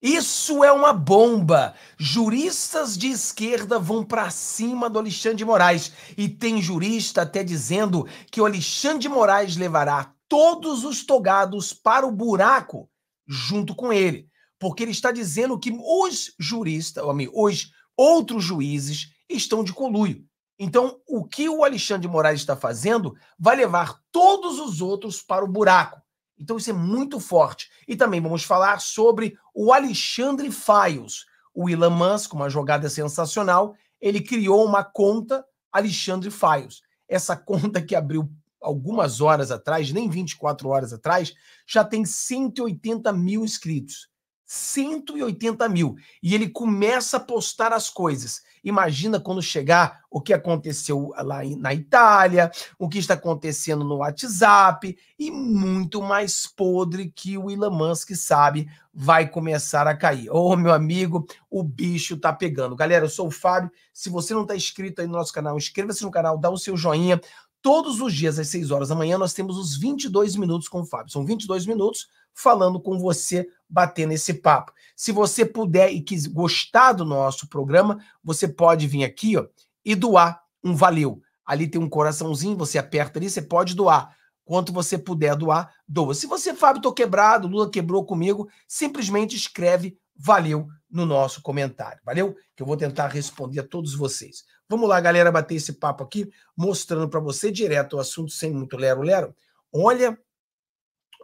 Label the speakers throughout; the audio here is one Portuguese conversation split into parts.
Speaker 1: Isso é uma bomba. Juristas de esquerda vão para cima do Alexandre de Moraes e tem jurista até dizendo que o Alexandre de Moraes levará todos os togados para o buraco junto com ele, porque ele está dizendo que os juristas, os outros juízes estão de coluio. Então, o que o Alexandre de Moraes está fazendo vai levar todos os outros para o buraco. Então isso é muito forte. E também vamos falar sobre o Alexandre Faios. O Elon Musk, uma jogada sensacional, ele criou uma conta Alexandre Faios. Essa conta que abriu algumas horas atrás, nem 24 horas atrás, já tem 180 mil inscritos. 180 mil. E ele começa a postar as coisas. Imagina quando chegar o que aconteceu lá na Itália, o que está acontecendo no WhatsApp e muito mais podre que o Elon Musk sabe vai começar a cair. Ô, oh, meu amigo, o bicho tá pegando. Galera, eu sou o Fábio. Se você não está inscrito aí no nosso canal, inscreva-se no canal, dá o seu joinha. Todos os dias às 6 horas da manhã nós temos os 22 minutos com o Fábio. São 22 minutos falando com você bater nesse papo. Se você puder e quis gostar do nosso programa, você pode vir aqui ó, e doar um valeu. Ali tem um coraçãozinho, você aperta ali, você pode doar. Quanto você puder doar, doa. Se você, Fábio, tô quebrado, Lula quebrou comigo, simplesmente escreve valeu no nosso comentário. Valeu? Que eu vou tentar responder a todos vocês. Vamos lá, galera, bater esse papo aqui, mostrando para você direto o assunto sem muito lero-lero. Olha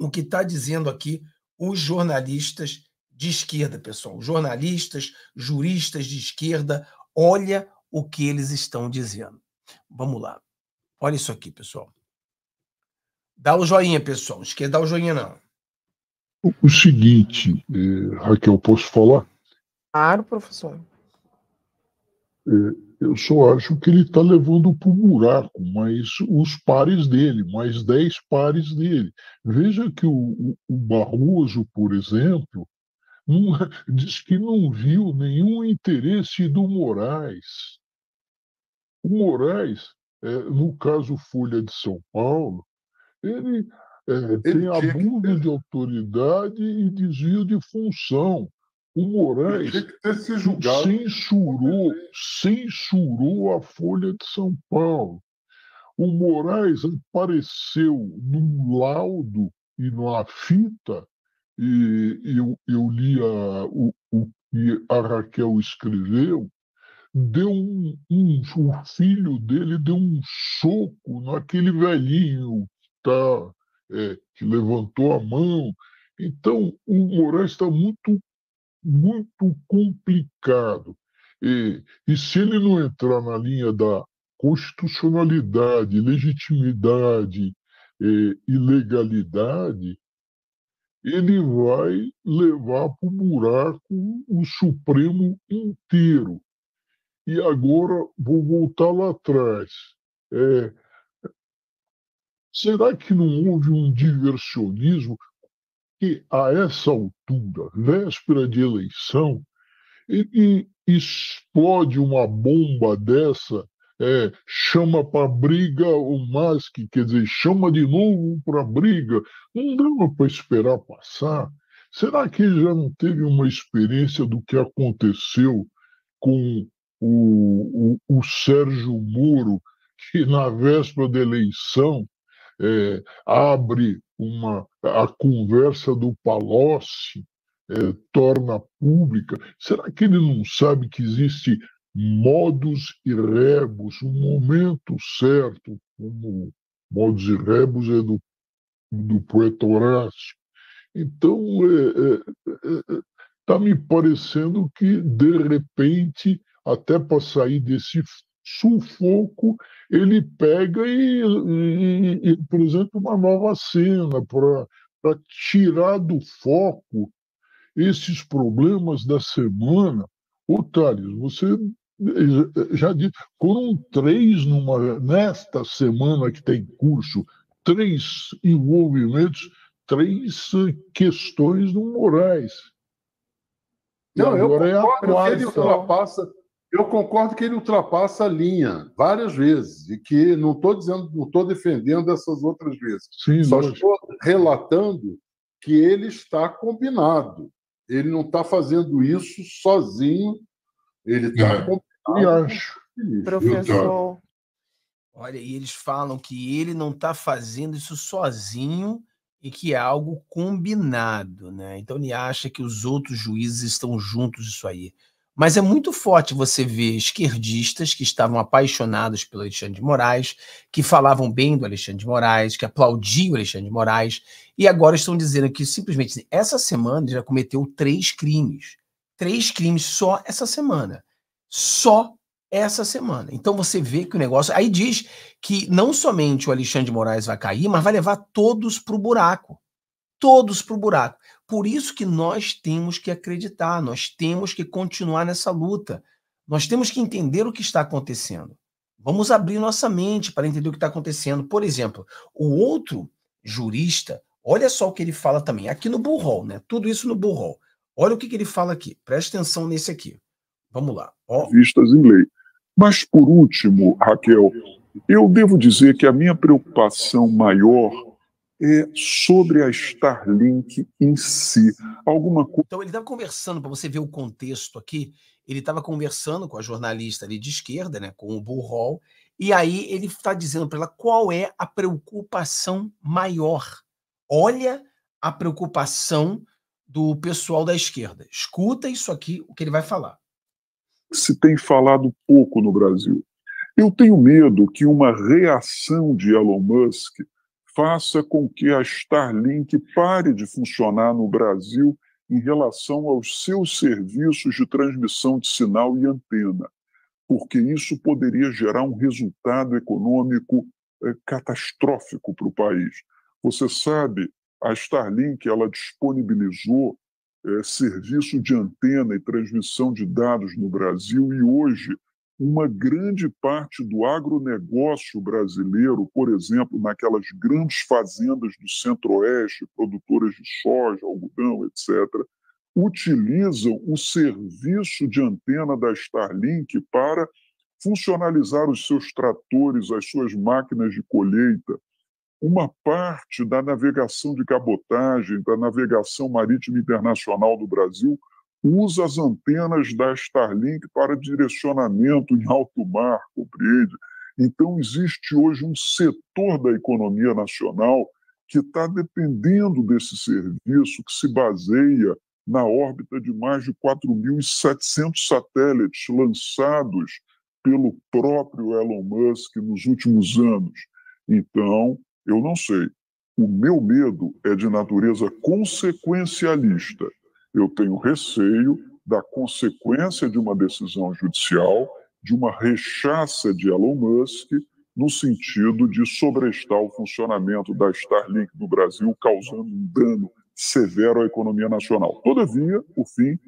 Speaker 1: o que está dizendo aqui os jornalistas de esquerda, pessoal. Jornalistas, juristas de esquerda, olha o que eles estão dizendo. Vamos lá. Olha isso aqui, pessoal. Dá o joinha, pessoal. Não dá de o joinha, não.
Speaker 2: O seguinte, eh, Raquel, posso falar?
Speaker 1: Claro, professor.
Speaker 2: É, eu só acho que ele está levando para o buraco, mas os pares dele, mais 10 pares dele. Veja que o, o Barroso, por exemplo, não, é, diz que não viu nenhum interesse do Moraes. O Moraes, é, no caso Folha de São Paulo, ele, é, ele tem abuso que... de autoridade e desvio de função o Moraes censurou, censurou a Folha de São Paulo. O Moraes apareceu num laudo e numa fita, e eu, eu li a, o, o que a Raquel escreveu, deu um, um, o filho dele deu um soco naquele velhinho tá, é, que levantou a mão. Então, o Moraes está muito muito complicado. E, e se ele não entrar na linha da constitucionalidade, legitimidade eh, e legalidade, ele vai levar para o buraco o Supremo inteiro. E agora vou voltar lá atrás. É, será que não houve um diversionismo? que, a essa altura, véspera de eleição, ele explode uma bomba dessa, é, chama para briga o Musk, quer dizer, chama de novo para briga. Não dava para esperar passar. Será que já não teve uma experiência do que aconteceu com o, o, o Sérgio Moro, que na véspera da eleição é, abre uma a conversa do Palocci é, torna pública? Será que ele não sabe que existe modos e rebos um momento certo, como modos e rebos é do, do poeta Horácio? Então, está é, é, é, é tá me parecendo que, de repente, até para sair desse sufoco ele pega e, e, e por exemplo, uma nova cena para tirar do foco esses problemas da semana. Ô, Thales, você já disse, foram três numa, nesta semana que tem curso, três envolvimentos, três questões no Moraes.
Speaker 3: Não, eu concordo, é a quarta. ele ultrapassa eu concordo que ele ultrapassa a linha várias vezes e que não estou dizendo, não estou defendendo essas outras vezes. Sim, Só lógico. estou relatando que ele está combinado. Ele não está fazendo isso sozinho. Ele está é. combinado. Eu Professor.
Speaker 1: Olha, e eles falam que ele não está fazendo isso sozinho e que é algo combinado, né? Então ele acha que os outros juízes estão juntos isso aí. Mas é muito forte você ver esquerdistas que estavam apaixonados pelo Alexandre de Moraes, que falavam bem do Alexandre de Moraes, que aplaudiam o Alexandre de Moraes, e agora estão dizendo que simplesmente essa semana já cometeu três crimes. Três crimes só essa semana. Só essa semana. Então você vê que o negócio. Aí diz que não somente o Alexandre de Moraes vai cair, mas vai levar todos para o buraco todos para o buraco. Por isso que nós temos que acreditar, nós temos que continuar nessa luta. Nós temos que entender o que está acontecendo. Vamos abrir nossa mente para entender o que está acontecendo. Por exemplo, o outro jurista, olha só o que ele fala também, aqui no Burrol, né? Tudo isso no Burrol. Olha o que, que, ele fala aqui, presta atenção nesse aqui. Vamos lá.
Speaker 3: Ó. Vistas em lei. Mas, por último, Raquel, eu devo dizer que a minha preocupação maior é sobre a Starlink em si. Alguma coisa.
Speaker 1: Então ele estava conversando, para você ver o contexto aqui, ele estava conversando com a jornalista ali de esquerda, né, com o Bull Hall, e aí ele está dizendo para ela qual é a preocupação maior. Olha a preocupação do pessoal da esquerda. Escuta isso aqui, o que ele vai falar.
Speaker 3: Se tem falado pouco no Brasil. Eu tenho medo que uma reação de Elon Musk faça com que a Starlink pare de funcionar no Brasil em relação aos seus serviços de transmissão de sinal e antena, porque isso poderia gerar um resultado econômico é, catastrófico para o país. Você sabe, a Starlink ela disponibilizou é, serviço de antena e transmissão de dados no Brasil e hoje uma grande parte do agronegócio brasileiro, por exemplo, naquelas grandes fazendas do centro-oeste, produtoras de soja, algodão, etc., utilizam o serviço de antena da Starlink para funcionalizar os seus tratores, as suas máquinas de colheita. Uma parte da navegação de cabotagem, da navegação marítima internacional do Brasil, usa as antenas da Starlink para direcionamento em alto mar, compreende? Então, existe hoje um setor da economia nacional que está dependendo desse serviço, que se baseia na órbita de mais de 4.700 satélites lançados pelo próprio Elon Musk nos últimos anos. Então, eu não sei. O meu medo é de natureza consequencialista eu tenho receio da consequência de uma decisão judicial, de uma rechaça de Elon Musk, no sentido de sobrestar o funcionamento da Starlink no Brasil, causando um dano severo à economia nacional. Todavia, por fim,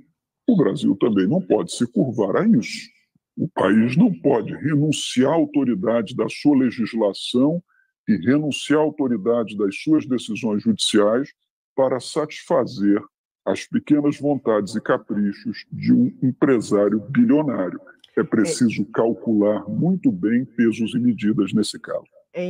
Speaker 3: o Brasil também não pode se curvar a isso. O país não pode renunciar à autoridade da sua legislação e renunciar à autoridade das suas decisões judiciais para satisfazer as pequenas vontades e caprichos de um empresário bilionário. É preciso calcular muito bem pesos e medidas nesse caso.
Speaker 1: É,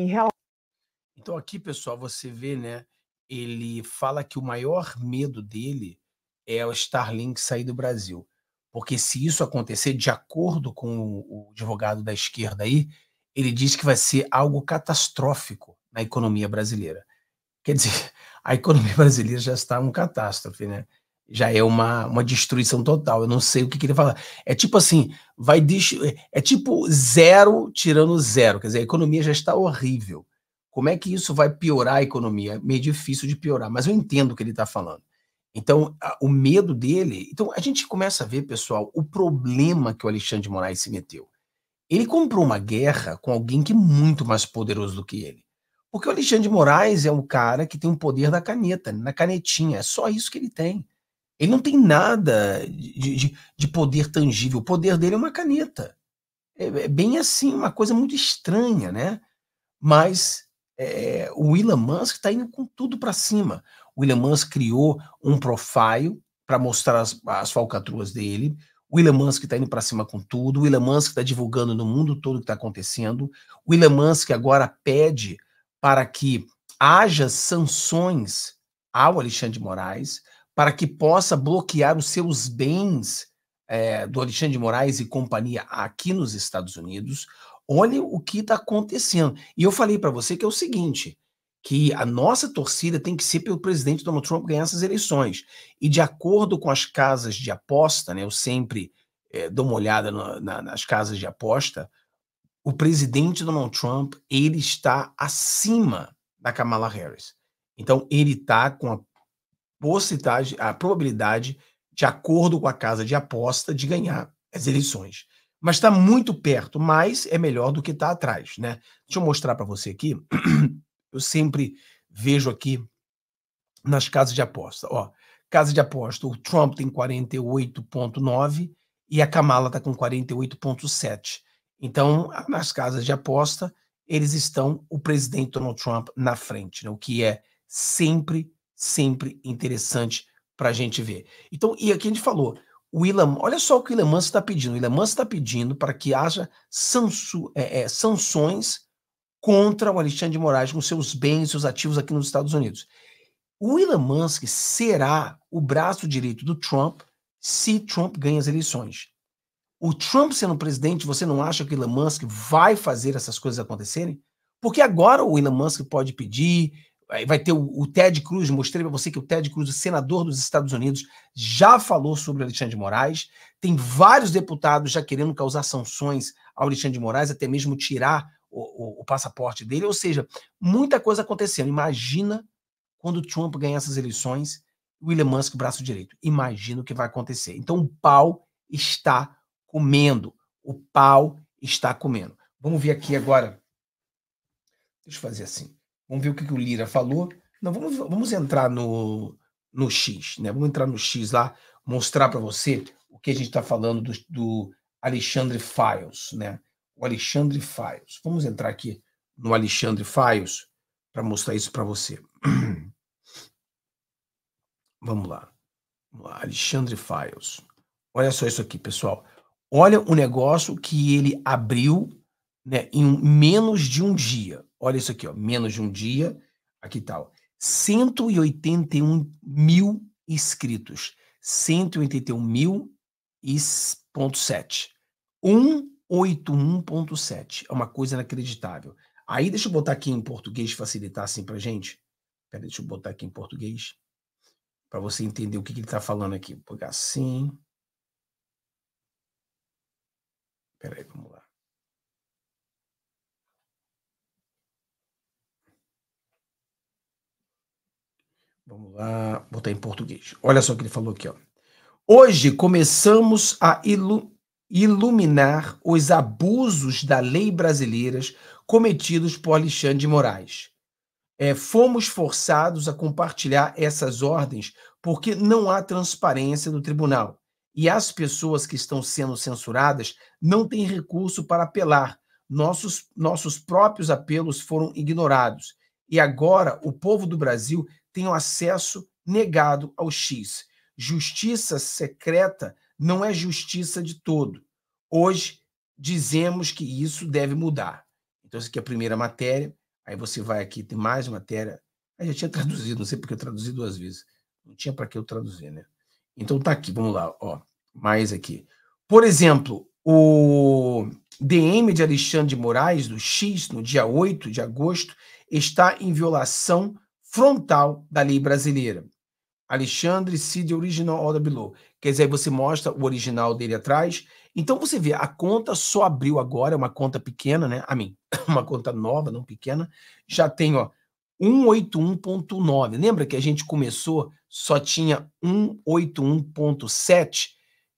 Speaker 1: então aqui, pessoal, você vê, né? Ele fala que o maior medo dele é o Starlink sair do Brasil. Porque se isso acontecer, de acordo com o advogado da esquerda aí, ele diz que vai ser algo catastrófico na economia brasileira. Quer dizer, a economia brasileira já está uma catástrofe, né? Já é uma, uma destruição total. Eu não sei o que, que ele fala. É tipo assim, vai é tipo zero tirando zero. Quer dizer, a economia já está horrível. Como é que isso vai piorar a economia? É meio difícil de piorar, mas eu entendo o que ele está falando. Então, a, o medo dele. Então, a gente começa a ver, pessoal, o problema que o Alexandre de Moraes se meteu. Ele comprou uma guerra com alguém que é muito mais poderoso do que ele. Porque o Alexandre de Moraes é um cara que tem um poder na caneta, na canetinha, é só isso que ele tem. Ele não tem nada de, de, de poder tangível, o poder dele é uma caneta. É, é bem assim, uma coisa muito estranha, né? Mas é, o Elon Musk está indo com tudo para cima. O Elon Musk criou um profile para mostrar as, as falcatruas dele. O Elon Musk está indo para cima com tudo. O Elon Musk está divulgando no mundo todo o que está acontecendo. O Elon Musk agora pede para que haja sanções ao Alexandre de Moraes, para que possa bloquear os seus bens é, do Alexandre de Moraes e companhia aqui nos Estados Unidos. Olha o que está acontecendo. E eu falei para você que é o seguinte: que a nossa torcida tem que ser pelo presidente Donald Trump ganhar essas eleições. E de acordo com as casas de aposta, né, eu sempre é, dou uma olhada no, na, nas casas de aposta, o presidente Donald Trump ele está acima da Kamala Harris. Então ele está com a possibilidade, a probabilidade, de acordo com a casa de aposta, de ganhar as eleições. Mas está muito perto, mas é melhor do que está atrás, né? Deixa eu mostrar para você aqui. Eu sempre vejo aqui nas casas de aposta. Ó, casa de aposta, o Trump tem 48,9 e a Kamala está com 48,7. Então, nas casas de aposta, eles estão o presidente Donald Trump na frente, né? o que é sempre, sempre interessante para a gente ver. Então, e aqui a gente falou, o Elon, olha só o que o Elon Musk está pedindo. O Elon Musk está pedindo para que haja sanso, é, é, sanções contra o Alexandre de Moraes com seus bens, seus ativos aqui nos Estados Unidos. O Elon Musk será o braço direito do Trump se Trump ganha as eleições. O Trump sendo presidente, você não acha que o Elon Musk vai fazer essas coisas acontecerem? Porque agora o Elon Musk pode pedir, vai ter o, o Ted Cruz, mostrei para você que o Ted Cruz, senador dos Estados Unidos, já falou sobre o Alexandre de Moraes. Tem vários deputados já querendo causar sanções ao Alexandre de Moraes, até mesmo tirar o, o, o passaporte dele. Ou seja, muita coisa acontecendo. Imagina quando o Trump ganhar essas eleições, o Elon Musk braço direito. Imagina o que vai acontecer. Então o pau está comendo. O pau está comendo. Vamos ver aqui agora. Deixa eu fazer assim. Vamos ver o que, que o Lira falou. Não, vamos, vamos entrar no, no X, né? Vamos entrar no X lá, mostrar para você o que a gente está falando do, do, Alexandre Files, né? O Alexandre Files. Vamos entrar aqui no Alexandre Files para mostrar isso para você. Vamos lá. Vamos lá. Alexandre Files. Olha só isso aqui, pessoal. Olha o negócio que ele abriu né, em menos de um dia. Olha isso aqui, ó, menos de um dia. Aqui tal. Tá, 181 mil inscritos. 181 mil e ponto 7. 181.7. É uma coisa inacreditável. Aí deixa eu botar aqui em português facilitar assim pra gente. Pera, deixa eu botar aqui em português para você entender o que, que ele está falando aqui. Vou pegar assim. Peraí, vamos lá. Vamos lá, botar em português. Olha só o que ele falou aqui, ó. Hoje começamos a ilu iluminar os abusos da lei brasileiras cometidos por Alexandre de Moraes. É, fomos forçados a compartilhar essas ordens porque não há transparência no tribunal e as pessoas que estão sendo censuradas não têm recurso para apelar. Nossos, nossos próprios apelos foram ignorados. E agora o povo do Brasil tem o acesso negado ao X. Justiça secreta não é justiça de todo. Hoje dizemos que isso deve mudar. Então, essa aqui é a primeira matéria. Aí você vai aqui, tem mais matéria. Aí já tinha traduzido, não sei porque eu traduzi duas vezes. Não tinha para que eu traduzir, né? Então tá aqui, vamos lá, ó, mais aqui. Por exemplo, o DM de Alexandre de Moraes, do X, no dia 8 de agosto, está em violação frontal da lei brasileira. Alexandre Cid Original Order Below. Quer dizer, você mostra o original dele atrás. Então você vê, a conta só abriu agora, é uma conta pequena, né? A mim, uma conta nova, não pequena. Já tem, ó, 181.9. Lembra que a gente começou, só tinha 181.7,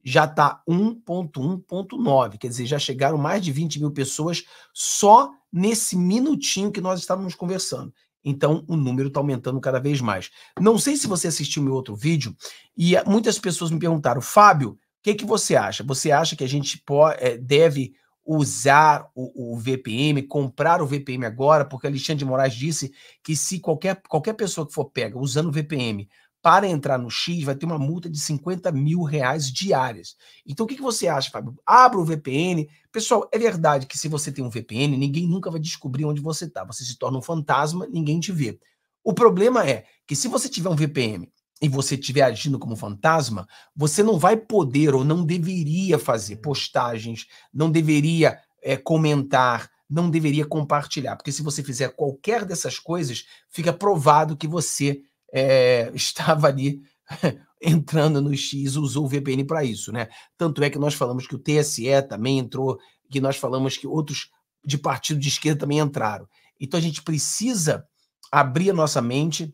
Speaker 1: já está 1.1.9. Quer dizer, já chegaram mais de 20 mil pessoas só nesse minutinho que nós estávamos conversando. Então, o número está aumentando cada vez mais. Não sei se você assistiu meu outro vídeo e muitas pessoas me perguntaram, Fábio, o que, que você acha? Você acha que a gente pode, eh, deve usar o, o, VPM, comprar o VPM agora, porque Alexandre de Moraes disse que se qualquer, qualquer pessoa que for pega usando o VPM para entrar no X, vai ter uma multa de 50 mil reais diárias. Então, o que, que você acha, Fábio? Abra o VPN. Pessoal, é verdade que se você tem um VPN, ninguém nunca vai descobrir onde você está. Você se torna um fantasma, ninguém te vê. O problema é que se você tiver um VPN e você estiver agindo como fantasma, você não vai poder ou não deveria fazer postagens, não deveria é, comentar, não deveria compartilhar. Porque se você fizer qualquer dessas coisas, fica provado que você é, estava ali entrando no X, usou o VPN para isso, né? Tanto é que nós falamos que o TSE também entrou, que nós falamos que outros de partido de esquerda também entraram. Então a gente precisa abrir a nossa mente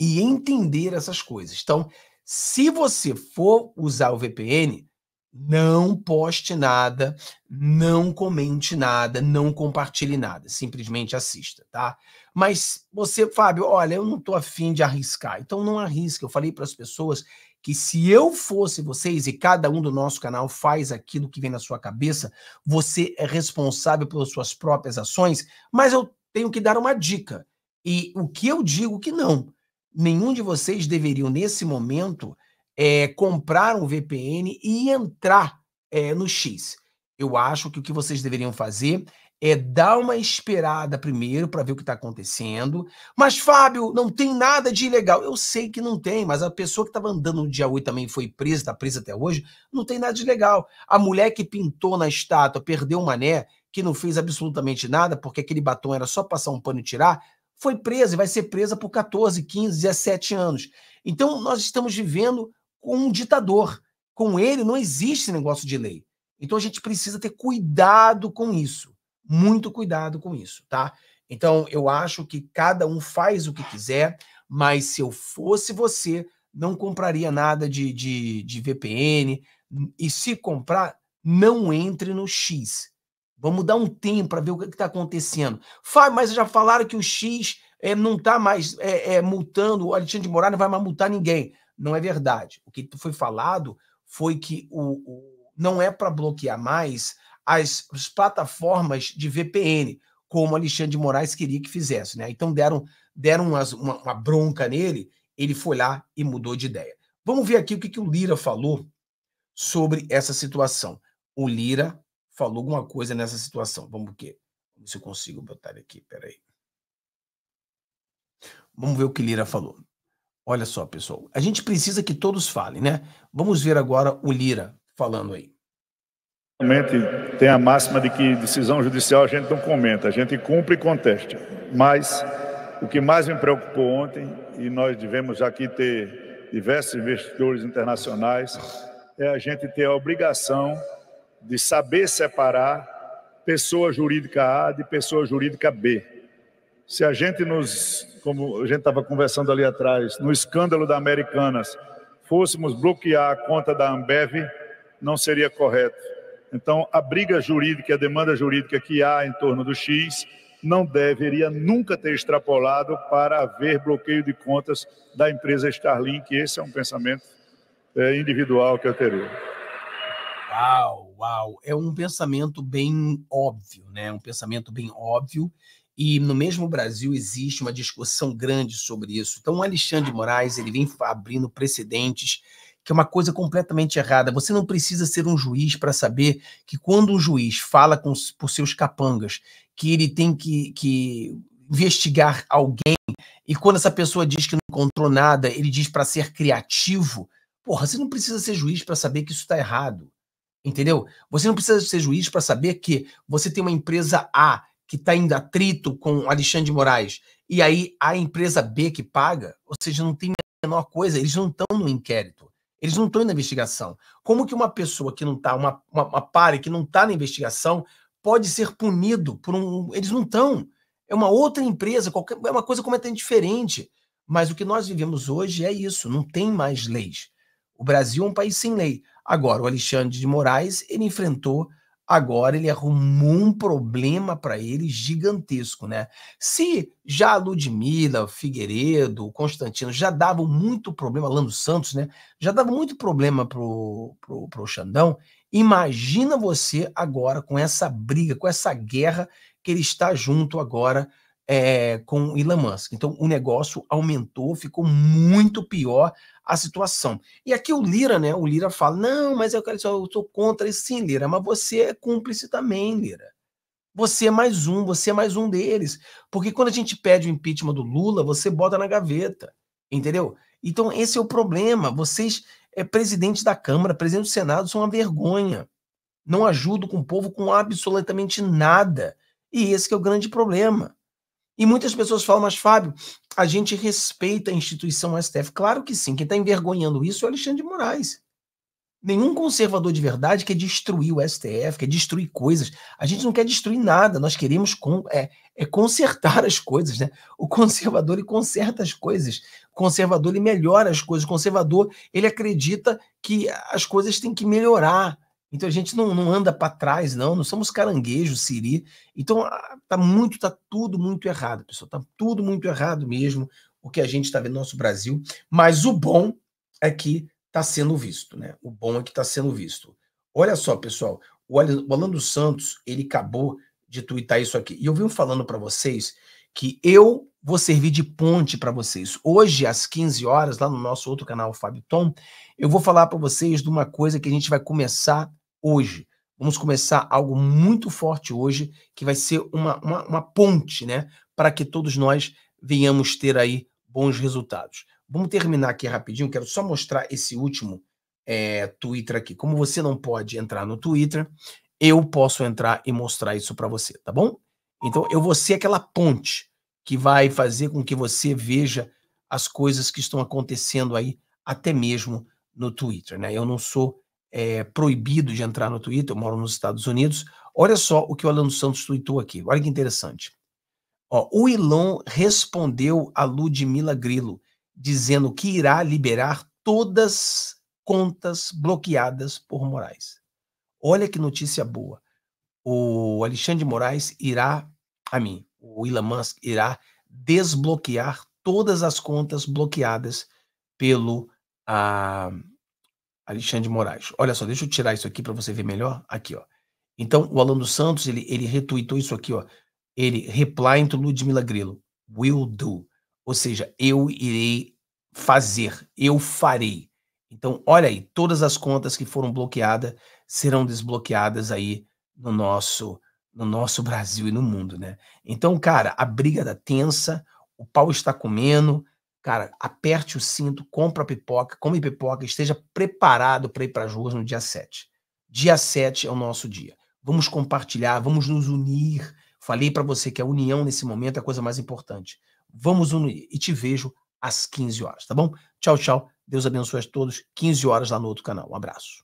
Speaker 1: e entender essas coisas. Então, se você for usar o VPN, não poste nada, não comente nada, não compartilhe nada, simplesmente assista, tá? Mas você, Fábio, olha, eu não estou afim de arriscar, então não arrisque. Eu falei para as pessoas que se eu fosse vocês e cada um do nosso canal faz aquilo que vem na sua cabeça, você é responsável pelas suas próprias ações, mas eu tenho que dar uma dica. E o que eu digo que não nenhum de vocês deveriam, nesse momento, é, comprar um VPN e entrar é, no X. Eu acho que o que vocês deveriam fazer é dar uma esperada primeiro para ver o que está acontecendo. Mas, Fábio, não tem nada de ilegal. Eu sei que não tem, mas a pessoa que estava andando no dia 8 também foi presa, está presa até hoje, não tem nada de ilegal. A mulher que pintou na estátua, perdeu o mané, que não fez absolutamente nada, porque aquele batom era só passar um pano e tirar, foi presa e vai ser presa por 14, 15, 17 anos. Então, nós estamos vivendo com um ditador. Com ele não existe negócio de lei. Então, a gente precisa ter cuidado com isso. Muito cuidado com isso, tá? Então, eu acho que cada um faz o que quiser, mas se eu fosse você, não compraria nada de, de, de VPN. E se comprar, não entre no X. Vamos dar um tempo para ver o que está acontecendo. Fábio, mas já falaram que o X é, não está mais é, é, multando, o Alexandre de Moraes não vai mais multar ninguém. Não é verdade. O que foi falado foi que o, o não é para bloquear mais as, as, plataformas de VPN, como Alexandre de Moraes queria que fizesse. Né? Então deram, deram umas, uma, uma, bronca nele, ele foi lá e mudou de ideia. Vamos ver aqui o que, que o Lira falou sobre essa situação. O Lira falou alguma coisa nessa situação. Vamos ver se eu consigo botar aqui, peraí. Vamos ver o que Lira falou. Olha só, pessoal. A gente precisa que todos falem, né? Vamos ver agora o
Speaker 3: Lira falando aí. Realmente tem a máxima de que decisão judicial a gente não comenta, a gente cumpre e contesta. Mas o que mais me preocupou ontem, e nós devemos aqui ter diversos investidores internacionais, é a gente ter a obrigação de saber separar pessoa jurídica A de pessoa jurídica B. Se a gente nos, como a gente estava conversando ali atrás, no escândalo da Americanas, fôssemos bloquear a conta da Ambev, não seria correto. Então, a briga jurídica, a demanda jurídica que há em torno do X não deveria nunca ter extrapolado para haver bloqueio de contas da empresa Starlink. Esse é um pensamento é, individual que eu teria.
Speaker 1: Uau! uau, é um pensamento bem óbvio, né? Um pensamento bem óbvio. E no mesmo Brasil existe uma discussão grande sobre isso. Então, o Alexandre de Moraes ele vem abrindo precedentes que é uma coisa completamente errada. Você não precisa ser um juiz para saber que quando um juiz fala com, por seus capangas que ele tem que, que investigar alguém e quando essa pessoa diz que não encontrou nada, ele diz para ser criativo. Porra, você não precisa ser juiz para saber que isso está errado. Entendeu? Você não precisa ser juiz para saber que você tem uma empresa A que está em atrito com Alexandre de Moraes e aí a empresa B que paga, ou seja, não tem a menor coisa, eles não estão no inquérito, eles não estão na investigação. Como que uma pessoa que não está, uma, uma, uma pare que não está na investigação, pode ser punido por um. Eles não estão. É uma outra empresa, qualquer, é uma coisa completamente diferente. Mas o que nós vivemos hoje é isso, não tem mais leis. O Brasil é um país sem lei. Agora, o Alexandre de Moraes, ele enfrentou, agora ele arrumou um problema para ele gigantesco, né? Se já a Ludmilla, Figueiredo, o Constantino já davam muito problema, Lando Santos, né? Já dava muito problema pro, pro, pro Xandão. Imagina você agora com essa briga, com essa guerra que ele está junto agora é, com Elon Musk. Então, o negócio aumentou, ficou muito pior a situação. E aqui o Lira, né? O Lira fala: não, mas eu, quero, eu sou contra isso sim, Lira, mas você é cúmplice também, Lira. Você é mais um, você é mais um deles. Porque quando a gente pede o impeachment do Lula, você bota na gaveta. Entendeu? Então, esse é o problema. Vocês, é, presidente da Câmara, presidente do Senado, são uma vergonha. Não ajudam com o povo com absolutamente nada. E esse é o grande problema. E muitas pessoas falam, mas Fábio, a gente respeita a instituição STF. Claro que sim, quem está envergonhando isso é o Alexandre de Moraes. Nenhum conservador de verdade quer destruir o STF, quer destruir coisas. A gente não quer destruir nada, nós queremos é, é consertar as coisas. Né? O conservador ele conserta as coisas, o conservador ele melhora as coisas, o conservador ele acredita que as coisas têm que melhorar. Então a gente não, não anda para trás, não, não somos caranguejo, siri. Então ah, tá muito, tá tudo muito errado, pessoal. Tá tudo muito errado mesmo o que a gente está vendo no nosso Brasil. Mas o bom é que está sendo visto, né? O bom é que está sendo visto. Olha só, pessoal, o Orlando Santos, ele acabou de twittar isso aqui. E eu venho falando para vocês que eu vou servir de ponte para vocês. Hoje, às 15 horas, lá no nosso outro canal, Fábio Tom, eu vou falar para vocês de uma coisa que a gente vai começar hoje. Vamos começar algo muito forte hoje, que vai ser uma, uma, uma ponte, né? Para que todos nós venhamos ter aí bons resultados. Vamos terminar aqui rapidinho, quero só mostrar esse último é, Twitter aqui. Como você não pode entrar no Twitter, eu posso entrar e mostrar isso para você, tá bom? Então eu vou ser aquela ponte que vai fazer com que você veja as coisas que estão acontecendo aí, até mesmo no Twitter, né? Eu não sou é, proibido de entrar no Twitter, eu moro nos Estados Unidos. Olha só o que o Alan Santos tweetou aqui, olha que interessante. Ó, o Elon respondeu a Ludmila Grillo, dizendo que irá liberar todas contas bloqueadas por Moraes. Olha que notícia boa. O Alexandre Moraes irá, a mim, o Elon Musk irá desbloquear todas as contas bloqueadas pelo, ah, Alexandre de Moraes. Olha só, deixa eu tirar isso aqui para você ver melhor. Aqui, ó. Então, o Alan dos Santos, ele, ele retuitou isso aqui, ó. Ele, reply to Ludmila Grillo. will do. Ou seja, eu irei fazer, eu farei. Então, olha aí, todas as contas que foram bloqueadas serão desbloqueadas aí no nosso no nosso Brasil e no mundo, né? Então, cara, a briga tá tensa, o pau está comendo, Cara, aperte o cinto, compra pipoca, come pipoca, esteja preparado para ir para as ruas no dia 7. Dia 7 é o nosso dia. Vamos compartilhar, vamos nos unir. Falei para você que a união nesse momento é a coisa mais importante. Vamos unir e te vejo às 15 horas, tá bom? Tchau, tchau. Deus abençoe a todos. 15 horas lá no outro canal. Um abraço.